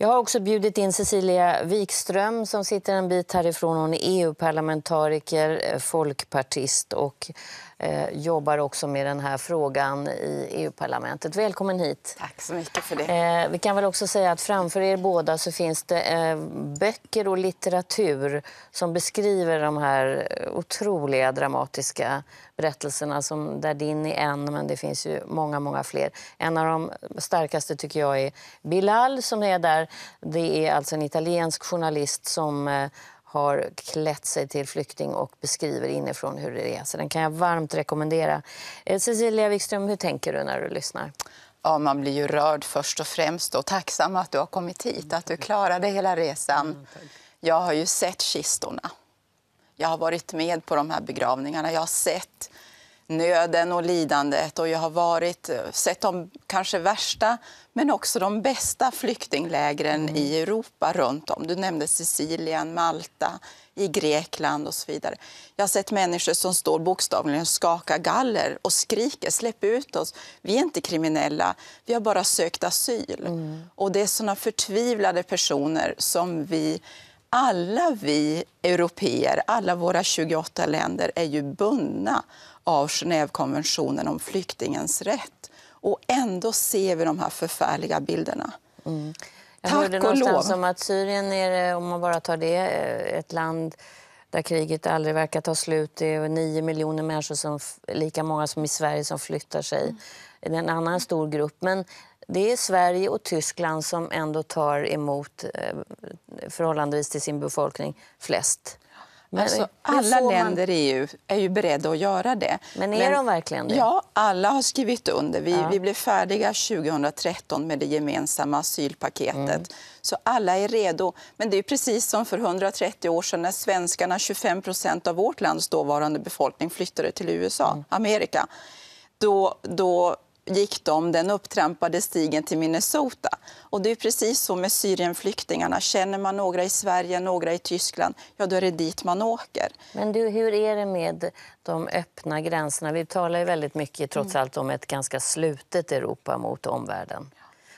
Jag har också bjudit in Cecilia Wikström som sitter en bit härifrån. Hon är EU-parlamentariker, eh, folkpartist och eh, jobbar också med den här frågan i EU-parlamentet. Välkommen hit. Tack så mycket för det. Eh, vi kan väl också säga att framför er båda så finns det eh, böcker och litteratur som beskriver de här eh, otroliga dramatiska berättelserna som där din är en, men det finns ju många, många fler. En av de starkaste tycker jag är Bilal som är där det är alltså en italiensk journalist som eh, har klätt sig till flykting och beskriver inifrån hur det är. Så den kan jag varmt rekommendera. Eh, Cecilia Wikström, hur tänker du när du lyssnar? Ja, man blir ju rörd först och främst och tacksam att du har kommit hit, att du klarade hela resan. Jag har ju sett kistorna. Jag har varit med på de här begravningarna. Jag har sett nöden och lidandet. Och jag har varit, eh, sett de kanske värsta, men också de bästa flyktinglägren mm. i Europa runt om. Du nämnde Sicilien, Malta, i Grekland och så vidare. Jag har sett människor som står bokstavligen och skakar galler och skriker släpp ut oss. Vi är inte kriminella, vi har bara sökt asyl. Mm. Och det är såna förtvivlade personer som vi alla vi europeer, alla våra 28 länder, är ju bundna av Genèvekonventionen om flyktingens rätt. Och ändå ser vi de här förfärliga bilderna. Mm. Jag Tack hörde någonstans om att Syrien är, om man bara tar det, eh, ett land där kriget aldrig verkar ta slut. Det är nio miljoner människor, som, lika många som i Sverige, som flyttar sig. Mm. Det är en annan stor grupp. Men det är Sverige och Tyskland som ändå tar emot, eh, förhållandevis till sin befolkning, flest alltså, alla länder man... i EU är ju beredda att göra det. Men är Men, de verkligen det? Ja, alla har skrivit under. Vi, ja. vi blev färdiga 2013 med det gemensamma asylpaketet. Mm. Så alla är redo. Men det är precis som för 130 år sedan när svenskarna, 25 procent av vårt lands dåvarande befolkning, flyttade till USA, mm. Amerika. Då, då gick de den upptrampade stigen till Minnesota. Och det är precis så med Syrienflyktingarna. Känner man några i Sverige, några i Tyskland, ja då är det dit man åker. Men du, hur är det med de öppna gränserna? Vi talar ju väldigt mycket trots mm. allt om ett ganska slutet Europa mot omvärlden.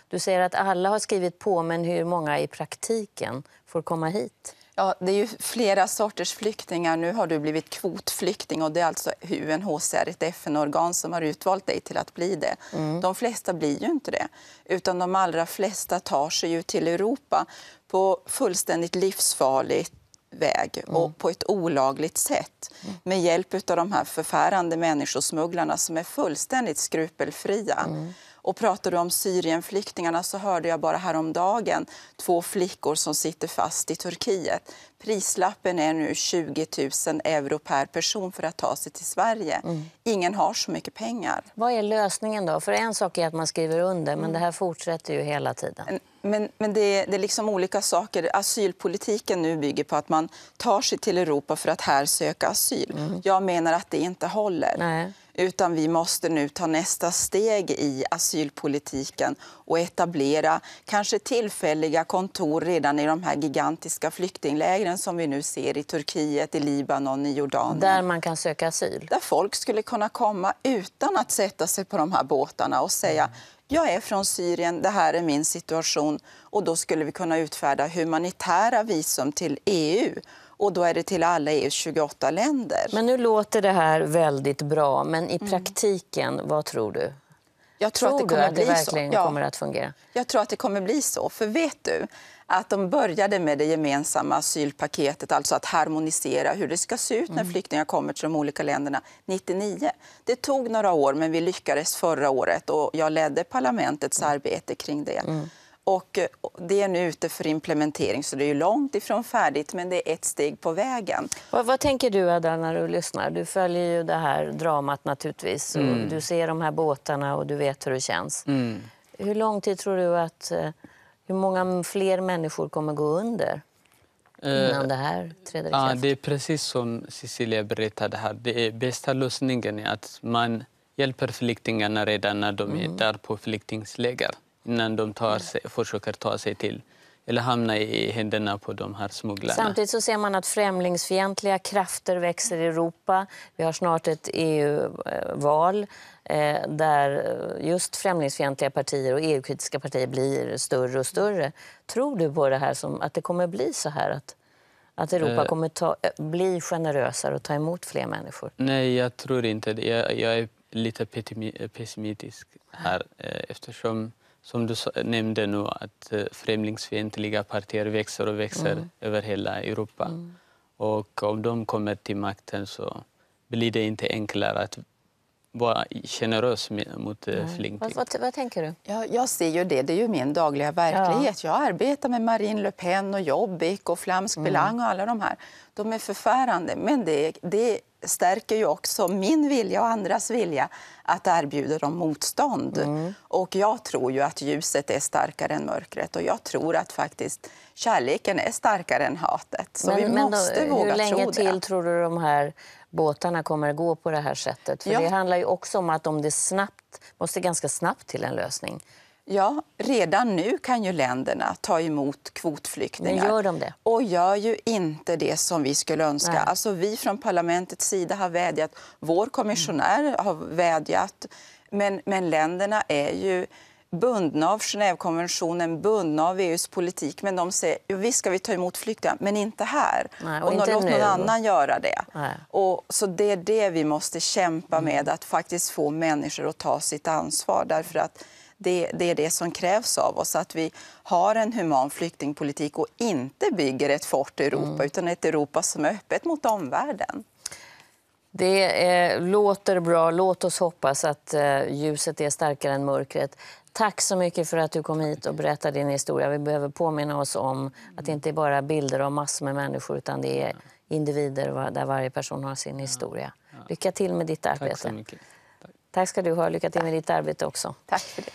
Du säger att alla har skrivit på, men hur många i praktiken får komma hit? Ja, det är ju flera sorters flyktingar. Nu har du blivit kvotflykting. och Det är alltså UNHCR, ett FN-organ, som har utvalt dig till att bli det. Mm. De flesta blir ju inte det. utan De allra flesta tar sig ju till Europa på fullständigt livsfarlig väg och mm. på ett olagligt sätt mm. med hjälp av de här förfärande människosmugglarna som är fullständigt skrupelfria. Mm. Och pratar du om Syrienflyktingarna så hörde jag bara häromdagen två flickor som sitter fast i Turkiet. Prislappen är nu 20 000 euro per person för att ta sig till Sverige. Mm. Ingen har så mycket pengar. Vad är lösningen då? För en sak är att man skriver under, men mm. det här fortsätter ju hela tiden. En men, men det, det, är liksom olika saker. Asylpolitiken nu bygger på att man tar sig till Europa för att här söka asyl. Mm. Jag menar att det inte håller. Nej utan vi måste nu ta nästa steg i asylpolitiken och etablera kanske tillfälliga kontor redan i de här gigantiska flyktinglägren som vi nu ser i Turkiet, i Libanon, i Jordanien. Där man kan söka asyl? Där folk skulle kunna komma utan att sätta sig på de här båtarna och säga mm. jag är från Syrien, det här är min situation. Och då skulle vi kunna utfärda humanitära visum till EU och då är det till alla EUs 28 länder. Men nu låter det här väldigt bra, men i praktiken, mm. vad tror du? Jag tror, tror att det kommer att, att bli verkligen så. kommer att fungera? Jag tror att det kommer bli så. För vet du att de började med det gemensamma asylpaketet, alltså att harmonisera hur det ska se ut när mm. flyktingar kommer till de olika länderna 99. Det tog några år, men vi lyckades förra året och jag ledde parlamentets mm. arbete kring det. Mm. Eh, och det är nu ute för implementering, så det är långt ifrån färdigt men det är ett steg på vägen. Vad, vad tänker du, Adel, när du lyssnar? Du följer ju det här dramat. naturligtvis. Mm. Du ser de här båtarna och du vet hur det känns. Mm. Hur lång tid tror du att... Eh, hur många fler människor kommer gå under? Eh, innan det här träder i kraft? Ja, det är precis som Cecilia berättade här. Det är bästa lösningen är att man hjälper flyktingarna redan när de är mm. där på flyktingläger innan de tar mm. sig, försöker ta sig till eller hamna i händerna på de här smugglarna. Samtidigt så ser man att främlingsfientliga krafter växer i Europa. Vi har snart ett EU-val eh, där just främlingsfientliga partier och EU-kritiska partier blir större och större. Tror du på det här som att det kommer bli så här? Att, att Europa eh. kommer ta, eh, bli generösare och ta emot fler människor? Nej, jag tror inte det. Jag, jag är lite pessimistisk här eftersom som du nämnde nu, att eh, främlingsfientliga partier växer och växer mm. över hela Europa. Mm. Och om de kommer till makten så blir det inte enklare att vara generös mot eh, flyktingar. Vad, vad, tänker du? Ja, jag ser ju det. Det är ju min dagliga verklighet. Ja. Jag arbetar med Marine Le Pen och Jobbik och Flamsk mm. Belang och alla de här. De är förfärande, men det, det stärker ju också min vilja och andras vilja att erbjuda dem motstånd. Mm. Och jag tror ju att ljuset är starkare än mörkret och jag tror att faktiskt kärleken är starkare än hatet. Så men, vi måste men då, våga tro det. Hur länge till tror du de här båtarna kommer att gå på det här sättet? För ja. det handlar ju också om att om det snabbt, måste ganska snabbt till en lösning Ja, redan nu kan ju länderna ta emot kvotflyktingar. Men gör de det? Och gör ju inte det som vi skulle önska. Nej. Alltså, vi från parlamentets sida har vädjat, vår kommissionär mm. har vädjat, men, men länderna är ju bundna av Genèvekonventionen, bundna av EUs politik. Men de säger att visst ska vi ta emot flyktingar, men inte här. Nej, och, och inte låt någon annan göra det. Och, så det är det vi måste kämpa mm. med, att faktiskt få människor att ta sitt ansvar. Därför att det, det, är det som krävs av oss, att vi har en human flyktingpolitik och inte bygger ett fort Europa, mm. utan ett Europa som är öppet mot omvärlden. Det eh, låter bra. Låt oss hoppas att eh, ljuset är starkare än mörkret. Tack så mycket för att du kom hit och berättade din historia. Vi behöver påminna oss om att det inte är bara bilder av massor med människor utan det är individer där varje person har sin historia. Lycka till med ditt arbete. Tack så mycket. Tack ska du ha. Lycka till med ditt arbete också. Tack för det.